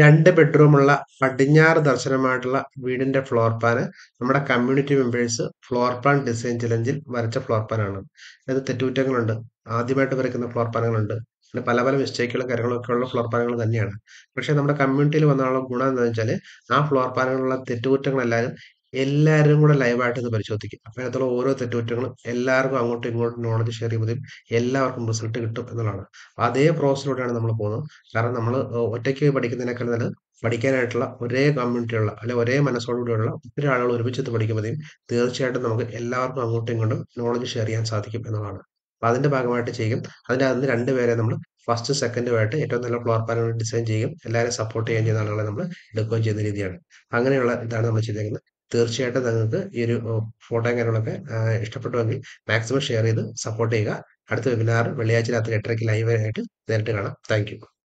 രണ്ട് ബെഡ്റൂമുള്ള പടിഞ്ഞാറ് ദർശനമായിട്ടുള്ള വീടിന്റെ ഫ്ലോർ പ്ലാന് നമ്മുടെ community members floor plan design ചലഞ്ചിൽ വരച്ച ഫ്ലോർ പ്ലാനാണ് അതായത് തെറ്റുകുറ്റങ്ങളുണ്ട് ആദ്യമായിട്ട് വരയ്ക്കുന്ന ഫ്ലോർ പ്ലാനുകളുണ്ട് പിന്നെ പല പല മിസ്റ്റേക്കുകളും കാര്യങ്ങളൊക്കെ ഉള്ള ഫ്ലോർ പ്ലാനുകൾ തന്നെയാണ് പക്ഷേ നമ്മുടെ കമ്മ്യൂണിറ്റിയിൽ വന്നാലുള്ള ഗുണം എന്താണെന്ന് വെച്ചാൽ ആ ഫ്ലോർ പ്ലാനുകളുള്ള തെറ്റുകുറ്റങ്ങളെല്ലാവരും എല്ലാവരും കൂടെ ലൈവായിട്ട് ഇത് പരിശോധിക്കും അപ്പോൾ അതിനകത്തുള്ള ഓരോ തെറ്റുകുറ്റങ്ങളും എല്ലാവർക്കും അങ്ങോട്ടും ഇങ്ങോട്ടും നോളജ് ഷെയർ ചെയ്യുമ്പോൾ എല്ലാവർക്കും റിസൾട്ട് കിട്ടും എന്നുള്ളതാണ് അതേ പ്രോസസ്സിലൂടെയാണ് നമ്മൾ പോകുന്നത് കാരണം നമ്മൾ ഒറ്റയ്ക്ക് പഠിക്കുന്നതിനേക്കാൾ നല്ല പഠിക്കാനായിട്ടുള്ള ഒരേ കമ്മ്യൂണിറ്റിയുള്ള അല്ലെ ഒരേ മനസ്സോടുകൂടിയുള്ള ഒത്തിരി ആളുകൾ ഒരുമിച്ച് പഠിക്കുമ്പോൾ തീർച്ചയായിട്ടും നമുക്ക് എല്ലാവർക്കും അങ്ങോട്ടും ഇങ്ങോട്ടും നോളജ് ഷെയർ ചെയ്യാൻ സാധിക്കും എന്നുള്ളതാണ് അപ്പം അതിൻ്റെ ഭാഗമായിട്ട് ചെയ്യും അതിൻ്റെ രണ്ട് രണ്ടുപേരെ നമ്മൾ ഫസ്റ്റ് സെക്കൻഡുമായിട്ട് ഏറ്റവും നല്ല ഫ്ലോർ പാനൽ ഡിസൈൻ ചെയ്യും എല്ലാവരെയും സപ്പോർട്ട് ചെയ്യാൻ ചെയ്യുന്ന ആളുകളെ നമ്മൾ എടുക്കുകയും ചെയ്യുന്ന രീതിയാണ് അങ്ങനെയുള്ള ഇതാണ് നമ്മൾ ചെയ്തേക്കുന്നത് തീർച്ചയായിട്ടും നിങ്ങൾക്ക് ഈ ഒരു ഫോട്ടോയും കാര്യങ്ങളൊക്കെ ഇഷ്ടപ്പെട്ടുവെങ്കിൽ മാക്സിമം ഷെയർ ചെയ്ത് സപ്പോർട്ട് ചെയ്യുക അടുത്ത വെബിനാർ വെള്ളിയാഴ്ച രാത്രി എട്ടരയ്ക്ക് ലൈവ് ആയിട്ട് നേരിട്ട് കാണാം താങ്ക്